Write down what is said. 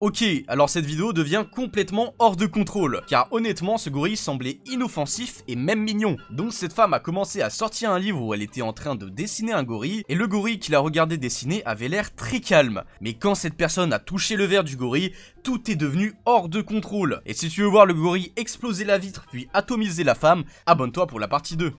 Ok, alors cette vidéo devient complètement hors de contrôle, car honnêtement ce gorille semblait inoffensif et même mignon. Donc cette femme a commencé à sortir un livre où elle était en train de dessiner un gorille, et le gorille qui la regardait dessiner avait l'air très calme. Mais quand cette personne a touché le verre du gorille, tout est devenu hors de contrôle. Et si tu veux voir le gorille exploser la vitre puis atomiser la femme, abonne-toi pour la partie 2.